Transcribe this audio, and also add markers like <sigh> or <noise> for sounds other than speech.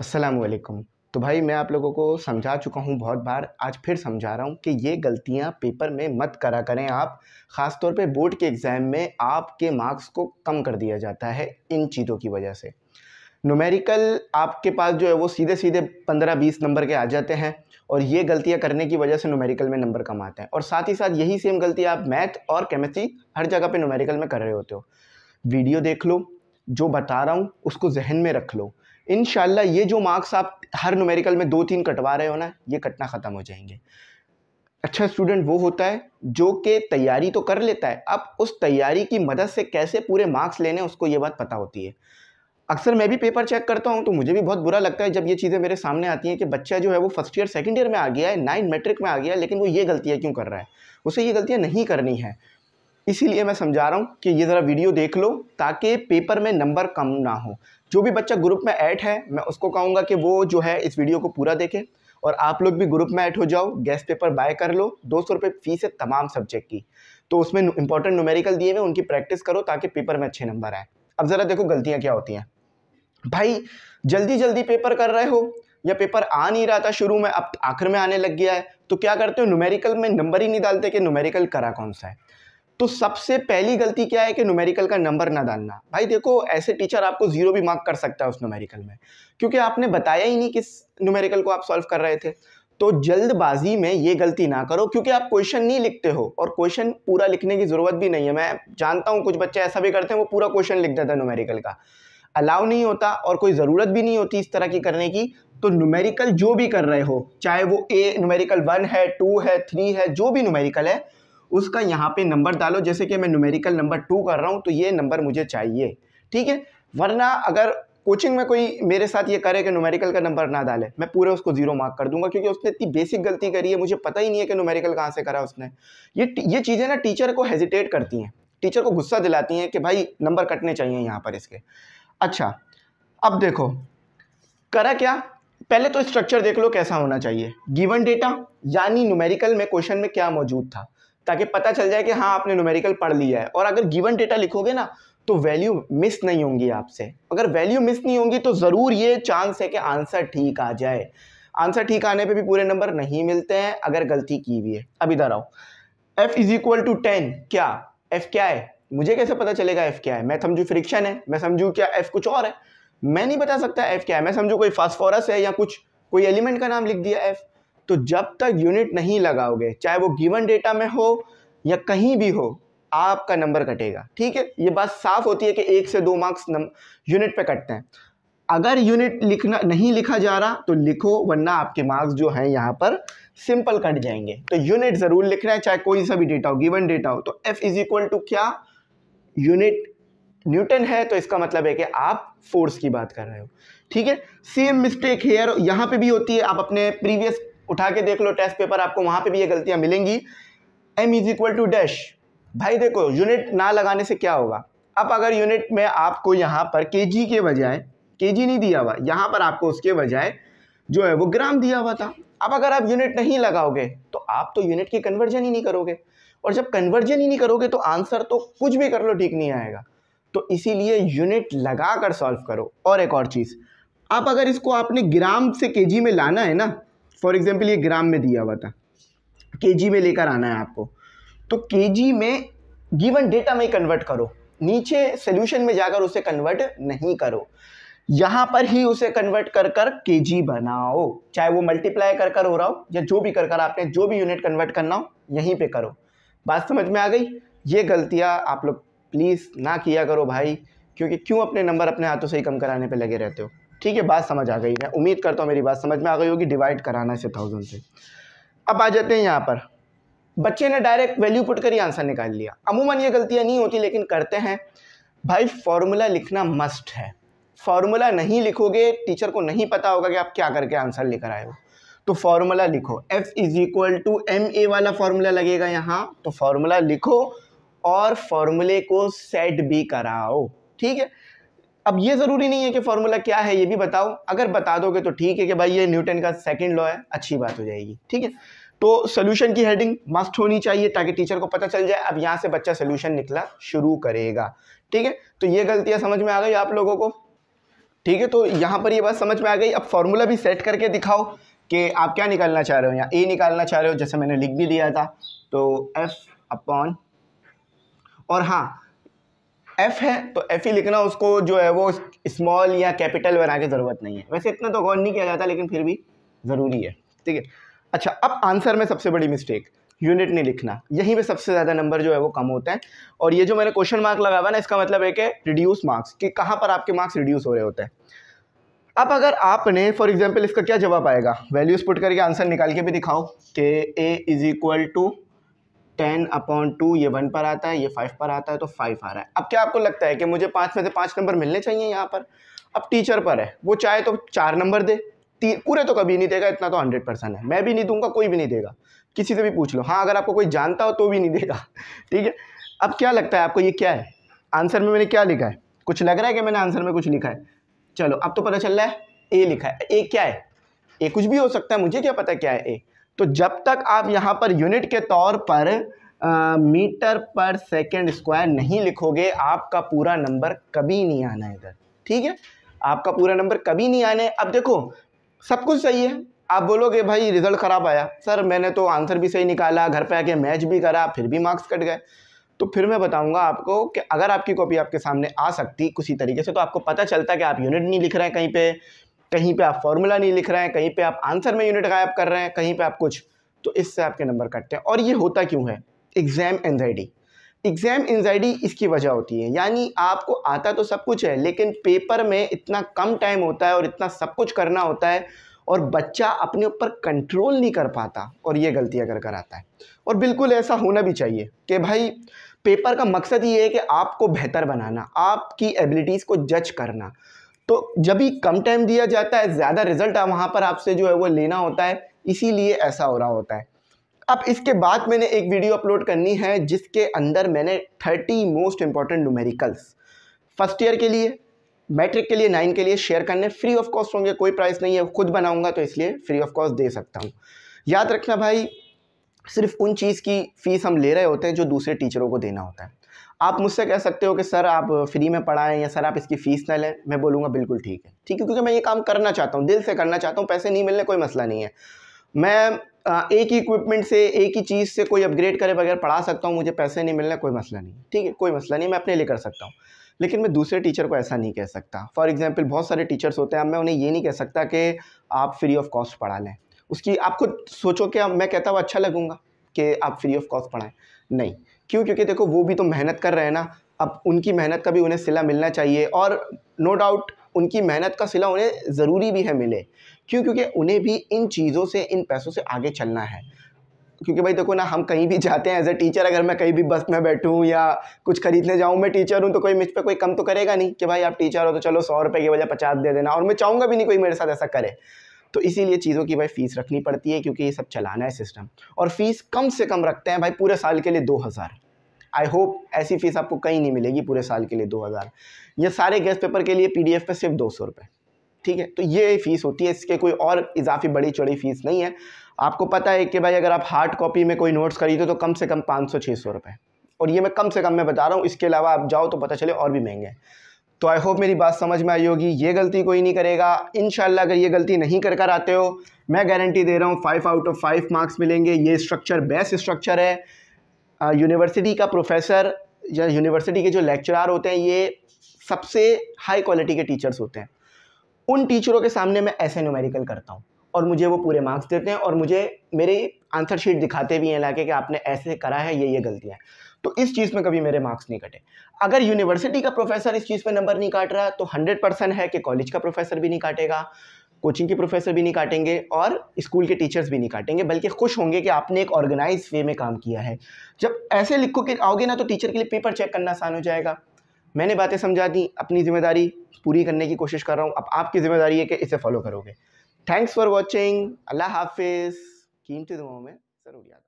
असलकुम तो भाई मैं आप लोगों को समझा चुका हूँ बहुत बार आज फिर समझा रहा हूँ कि ये गलतियाँ पेपर में मत करा करें आप ख़ास तौर पे बोर्ड के एग्ज़ाम में आपके मार्क्स को कम कर दिया जाता है इन चीज़ों की वजह से नोमेरिकल आपके पास जो है वो सीधे सीधे पंद्रह बीस नंबर के आ जाते हैं और ये गलतियाँ करने की वजह से नोमेरिकल में नंबर कम आते हैं और साथ ही साथ यही सेम गलती आप मैथ और केमिस्ट्री हर जगह पर नोमेरिकल में कर रहे होते हो वीडियो देख लो जो बता रहा हूँ उसको जहन में रख लो इन ये जो मार्क्स आप हर नोमेरिकल में दो तीन कटवा रहे हो ना ये कटना ख़त्म हो जाएंगे अच्छा स्टूडेंट वो होता है जो कि तैयारी तो कर लेता है अब उस तैयारी की मदद से कैसे पूरे मार्क्स लेने उसको ये बात पता होती है अक्सर मैं भी पेपर चेक करता हूँ तो मुझे भी बहुत बुरा लगता है जब ये चीज़ें मेरे सामने आती हैं कि बच्चा जो है वो फर्स्ट ईयर सेकेंड ईयर में आ गया है नाइन मेट्रिक में आ गया है लेकिन वो ये गलतियाँ क्यों कर रहा है उसे ये गलतियाँ नहीं करनी है इसीलिए मैं समझा रहा हूँ कि ये ज़रा वीडियो देख लो ताकि पेपर में नंबर कम ना हो जो भी बच्चा ग्रुप में ऐड है मैं उसको कहूँगा कि वो जो है इस वीडियो को पूरा देखे और आप लोग भी ग्रुप में ऐड हो जाओ गैस पेपर बाय कर लो दो सौ रुपये फ़ीस है तमाम सब्जेक्ट की तो उसमें इंपॉर्टेंट न्यूमेरिकल दिए हुए उनकी प्रैक्टिस करो ताकि पेपर में अच्छे नंबर आए अब ज़रा देखो गलतियाँ क्या होती हैं भाई जल्दी जल्दी पेपर कर रहे हो या पेपर आ नहीं रहा था शुरू में अब आखिर में आने लग गया है तो क्या करते हो नुमेरिकल में नंबर ही नहीं डालते कि नुमेरिकल करा कौन सा है तो सबसे पहली गलती क्या है कि न्यूमेरिकल का नंबर ना डालना भाई देखो ऐसे टीचर आपको ज़ीरो भी मार्क कर सकता है उस न्यूमेरिकल में क्योंकि आपने बताया ही नहीं किस न्यूमेरिकल को आप सॉल्व कर रहे थे तो जल्दबाजी में ये गलती ना करो क्योंकि आप क्वेश्चन नहीं लिखते हो और क्वेश्चन पूरा लिखने की ज़रूरत भी नहीं है मैं जानता हूँ कुछ बच्चे ऐसा भी करते हैं वो पूरा क्वेश्चन लिख देते हैं न्यूमेरिकल का अलाउ नहीं होता और कोई ज़रूरत भी नहीं होती इस तरह की करने की तो न्यूमेरिकल जो भी कर रहे हो चाहे वो ए न्यूमेरिकल वन है टू है थ्री है जो भी न्यूमेरिकल है उसका यहाँ पे नंबर डालो जैसे कि मैं न्यूमेरिकल नंबर टू कर रहा हूँ तो ये नंबर मुझे चाहिए ठीक है वरना अगर कोचिंग में कोई मेरे साथ ये करे कि न्यूमेरिकल का नंबर ना डाले मैं पूरे उसको जीरो मार्क कर दूंगा क्योंकि उसने इतनी बेसिक गलती करी है मुझे पता ही नहीं है कि न्यूमेरिकल कहाँ से करा उसने ये ये चीज़ें ना टीचर को हेजिटेट करती हैं टीचर को गुस्सा दिलाती हैं कि भाई नंबर कटने चाहिए यहाँ पर इसके अच्छा अब देखो करा क्या पहले तो स्ट्रक्चर देख लो कैसा होना चाहिए गिवन डेटा यानी न्यूमेरिकल में क्वेश्चन में क्या मौजूद था ताकि पता चल जाए कि हाँ आपने न्यूमेरिकल पढ़ लिया है और अगर गिवन डेटा लिखोगे ना तो वैल्यू मिस नहीं होंगी आपसे अगर वैल्यू मिस नहीं होंगी तो ज़रूर ये चांस है कि आंसर ठीक आ जाए आंसर ठीक आने पे भी पूरे नंबर नहीं मिलते हैं अगर गलती की हुई है अब इधर आओ F is equal to ten क्या एफ क्या है मुझे कैसे पता चलेगा एफ क्या है मैं समझू फ्रिक्शन है मैं समझू क्या एफ कुछ और है मैं नहीं बता सकता एफ क्या है मैं समझू कोई फास्फोरस है या कुछ कोई एलिमेंट का नाम लिख दिया एफ तो जब तक यूनिट नहीं लगाओगे चाहे वो गिवन डेटा में हो या कहीं भी हो आपका नंबर कटेगा ठीक है ये बात साफ होती है कि एक से दो मार्क्स यूनिट पे कटते हैं अगर यूनिट लिखना नहीं लिखा जा रहा तो लिखो वरना आपके मार्क्स जो हैं यहाँ पर सिंपल कट जाएंगे तो यूनिट ज़रूर लिखना है चाहे कोई सा भी डेटा हो गिवन डेटा हो तो एफ इज इक्वल टू क्या यूनिट न्यूटन है तो इसका मतलब है कि आप फोर्स की बात कर रहे हो ठीक है सेम मिस्टेक हेयर यहाँ पे भी होती है आप अपने प्रीवियस उठा के देख लो टेस्ट पेपर आपको वहां पे भी ये गलतियां मिलेंगी M is equal to dash भाई देखो यूनिट ना लगाने से क्या होगा अब अगर यूनिट में आपको यहाँ पर के जी के बजाय के जी नहीं दिया हुआ यहाँ पर आपको उसके बजाय जो है वो ग्राम दिया हुआ था अब अगर आप यूनिट नहीं लगाओगे तो आप तो यूनिट की कन्वर्जन ही नहीं करोगे और जब कन्वर्जन ही नहीं करोगे तो आंसर तो कुछ भी कर लो ठीक नहीं आएगा तो इसीलिए यूनिट लगा कर सॉल्व करो और एक और चीज़ आप अगर इसको आपने ग्राम से केजी में लाना है ना फॉर एग्ज़ाम्पल ये ग्राम में दिया हुआ था के में लेकर आना है आपको तो के में गिवन डेटा में कन्वर्ट करो नीचे सोल्यूशन में जाकर उसे कन्वर्ट नहीं करो यहाँ पर ही उसे कन्वर्ट कर कर के बनाओ चाहे वो मल्टीप्लाई कर कर हो रहा हो या जो भी कर कर आपने जो भी यूनिट कन्वर्ट करना हो यहीं पे करो बात समझ में आ गई ये गलतियाँ आप लोग प्लीज़ ना किया करो भाई क्योंकि क्यों अपने नंबर अपने हाथों से ही कम कराने पे लगे रहते हो ठीक है बात समझ आ गई मैं उम्मीद करता हूँ मेरी बात समझ में आ गई होगी डिवाइड कराना इसे थाउजेंड से अब आ जाते हैं यहाँ पर बच्चे ने डायरेक्ट वैल्यू पुट कर ही आंसर निकाल लिया अमूमन ये गलतियाँ नहीं होती लेकिन करते हैं भाई फॉर्मूला लिखना मस्ट है फॉर्मूला नहीं लिखोगे टीचर को नहीं पता होगा कि आप क्या करके आंसर लेकर आए हो तो फॉर्मूला लिखो F is equal to M A वाला फॉर्मूला लगेगा यहाँ तो फॉर्मूला लिखो और फॉर्मूले को सेट भी कराओ ठीक है अब ये ज़रूरी नहीं है कि फॉर्मूला क्या है ये भी बताओ अगर बता दोगे तो ठीक है कि भाई ये न्यूटन का सेकेंड लॉ है अच्छी बात हो जाएगी ठीक है तो सोल्यूशन की हेडिंग मस्ट होनी चाहिए ताकि टीचर को पता चल जाए अब यहाँ से बच्चा सोल्यूशन निकला शुरू करेगा ठीक है तो ये गलतियाँ समझ में आ गई आप लोगों को ठीक है तो यहाँ पर ये बात समझ में आ गई अब फॉर्मूला भी सेट करके दिखाओ कि आप क्या निकालना चाह रहे हो यहाँ ए निकालना चाह रहे हो जैसे मैंने लिख भी दिया था तो एफ अपॉन और हाँ एफ़ है तो एफ़ ही लिखना उसको जो है वो स्मॉल या कैपिटल बना के ज़रूरत नहीं है वैसे इतना तो गौर नहीं किया जाता लेकिन फिर भी ज़रूरी है ठीक है अच्छा अब आंसर में सबसे बड़ी मिस्टेक यूनिट नहीं लिखना यहीं पे सबसे ज़्यादा नंबर जो है वो कम होते हैं और ये जो मैंने क्वेश्चन मार्क लगा हुआ ना इसका मतलब है कि रिड्यूस मार्क्स कि कहाँ पर आपके मार्क्स रिड्यूस हो रहे होते हैं अब अगर आपने फॉर एग्जाम्पल इसका क्या जवाब आएगा वैल्यूज पुट करके आंसर निकाल के भी दिखाओ कि A is equal to ten upon two ये वन पर आता है ये फाइव पर आता है तो फाइव आ रहा है अब क्या आपको लगता है कि मुझे पाँच में से पाँच नंबर मिलने चाहिए यहाँ पर अब टीचर पर है वो चाहे तो चार नंबर दे पूरे तो कभी नहीं देगा इतना तो हंड्रेड परसेंट है मैं भी नहीं दूंगा कोई भी नहीं देगा किसी से भी पूछ लो हाँ अगर आपको कोई जानता हो तो भी नहीं देगा <laughs> ठीक है अब क्या लगता है आपको ये क्या है आंसर में मैंने क्या लिखा है कुछ लग रहा है कि मैंने आंसर में कुछ लिखा है चलो अब तो पता चल रहा है ए लिखा है ए क्या है ए कुछ भी हो सकता है मुझे क्या पता क्या है ए तो जब तक आप यहाँ पर यूनिट के तौर पर मीटर पर सेकेंड स्क्वायर नहीं लिखोगे आपका पूरा नंबर कभी नहीं आना इधर ठीक है आपका पूरा नंबर कभी नहीं आने अब देखो सब कुछ सही है आप बोलोगे भाई रिजल्ट ख़राब आया सर मैंने तो आंसर भी सही निकाला घर पे आके मैच भी करा फिर भी मार्क्स कट गए तो फिर मैं बताऊंगा आपको कि अगर आपकी कॉपी आपके सामने आ सकती किसी तरीके से तो आपको पता चलता कि आप यूनिट नहीं लिख रहे हैं कहीं पे कहीं पे आप फॉर्मूला नहीं लिख रहे हैं कहीं पे आप आंसर में यूनिट गायब कर रहे हैं कहीं पे आप कुछ तो इससे आपके नंबर कटते हैं और ये होता क्यों है एग्ज़ाम एनजाइटी एग्ज़ाम एनजाइटी इसकी वजह होती है यानी आपको आता तो सब कुछ है लेकिन पेपर में इतना कम टाइम होता है और इतना सब कुछ करना होता है और बच्चा अपने ऊपर कंट्रोल नहीं कर पाता और ये गलतियाँ कर कर आता है और बिल्कुल ऐसा होना भी चाहिए कि भाई पेपर का मकसद ये है कि आपको बेहतर बनाना आपकी एबिलिटीज़ को जज करना तो जब ही कम टाइम दिया जाता है ज़्यादा रिजल्ट वहाँ पर आपसे जो है वो लेना होता है इसीलिए ऐसा हो रहा होता है अब इसके बाद मैंने एक वीडियो अपलोड करनी है जिसके अंदर मैंने thirty most important numericals first year के लिए मैट्रिक के लिए नाइन के लिए शेयर करने फ्री ऑफ कॉस्ट होंगे कोई प्राइस नहीं है खुद बनाऊंगा तो इसलिए फ्री ऑफ कॉस्ट दे सकता हूँ याद रखना भाई सिर्फ उन चीज़ की फ़ीस हम ले रहे होते हैं जो दूसरे टीचरों को देना होता है आप मुझसे कह सकते हो कि सर आप फ्री में पढ़ाएं या सर आप इसकी फ़ीस ना लें मैं बोलूँगा बिल्कुल ठीक है ठीक है क्योंकि मैं ये काम करना चाहता हूँ दिल से करना चाहता हूँ पैसे नहीं मिलने कोई मसला नहीं है मैं एक ही इक्विपमेंट से एक ही चीज़ से कोई अपग्रेड करे बगैर पढ़ा सकता हूँ मुझे पैसे नहीं मिलने कोई मसला नहीं ठीक है कोई मसला नहीं मैं अपने लिए कर सकता हूँ लेकिन मैं दूसरे टीचर को ऐसा नहीं कह सकता फॉर एग्ज़ाम्पल बहुत सारे टीचर्स होते हैं मैं उन्हें ये नहीं कह सकता कि आप फ्री ऑफ कॉस्ट पढ़ा लें उसकी आप खुद सोचो कि मैं कहता हूँ अच्छा लगूंगा कि आप फ्री ऑफ कॉस्ट पढ़ाएं नहीं क्यों क्योंकि देखो वो भी तो मेहनत कर रहे हैं ना अब उनकी मेहनत का भी उन्हें सिला मिलना चाहिए और नो डाउट उनकी मेहनत का सिला उन्हें ज़रूरी भी है मिले क्यों क्योंकि उन्हें भी इन चीज़ों से इन पैसों से आगे चलना है क्योंकि भाई देखो ना हम कहीं भी जाते हैं एज ए टीचर अगर मैं कहीं भी बस में बैठूं या कुछ खरीदने जाऊं मैं टीचर हूं तो कोई मुझ पर कोई कम तो करेगा नहीं कि भाई आप टीचर हो तो चलो सौ रुपये की वजह पचास दे देना और मैं चाहूँगा भी नहीं कोई मेरे साथ ऐसा करे तो इसीलिए चीज़ों की भाई फ़ीस रखनी पड़ती है क्योंकि ये सब चलाना है सिस्टम और फ़ीस कम से कम रखते हैं भाई पूरे साल के लिए दो हज़ार आई होप ऐसी फ़ीस आपको कहीं नहीं मिलेगी पूरे साल के लिए दो हज़ार ये सारे गेस्ट पेपर के लिए एफ पे सिर्फ दो सौ रुपये ठीक है तो ये फ़ीस होती है इसके कोई और इजाफी बड़ी चौड़ी फ़ीस नहीं है आपको पता है कि भाई अगर आप हार्ड कॉपी में कोई नोट्स खरीदो तो कम से कम पाँच सौ छः सौ रुपये और ये मैं कम से कम मैं बता रहा हूँ इसके अलावा आप जाओ तो पता चले और भी महंगे हैं तो आई होप मेरी बात समझ में आई होगी ये गलती कोई नहीं करेगा इन अगर ये गलती नहीं कर कर आते हो मैं गारंटी दे रहा हूँ five out of five marks मिलेंगे ये स्ट्रक्चर बेस्ट स्ट्रक्चर है यूनिवर्सिटी का प्रोफेसर या यूनिवर्सिटी के जो लेक्चरार होते हैं ये सबसे हाई क्वालिटी के टीचर्स होते हैं उन टीचरों के सामने मैं ऐसे न्यूमेरिकल करता हूँ और मुझे वो पूरे मार्क्स देते हैं और मुझे मेरे आंसर शीट दिखाते भी हैं लाके कि आपने ऐसे करा है ये ये गलतियाँ तो इस चीज़ में कभी मेरे मार्क्स नहीं कटे अगर यूनिवर्सिटी का प्रोफेसर इस चीज़ में नंबर नहीं काट रहा तो हंड्रेड परसेंट है कि कॉलेज का प्रोफेसर भी नहीं काटेगा कोचिंग के प्रोफेसर भी नहीं काटेंगे और स्कूल के टीचर्स भी नहीं काटेंगे बल्कि खुश होंगे कि आपने एक ऑर्गेनाइज वे में काम किया है जब ऐसे लिखो कि आओगे ना तो टीचर के लिए पेपर चेक करना आसान हो जाएगा मैंने बातें समझा दी अपनी जिम्मेदारी पूरी करने की कोशिश कर रहा हूँ अब आपकी जिम्मेदारी है कि इसे फॉलो करोगे थैंक्स फॉर वॉचिंग अल्लाह हाफिज़ कीमती दुआओं में ज़रूर याद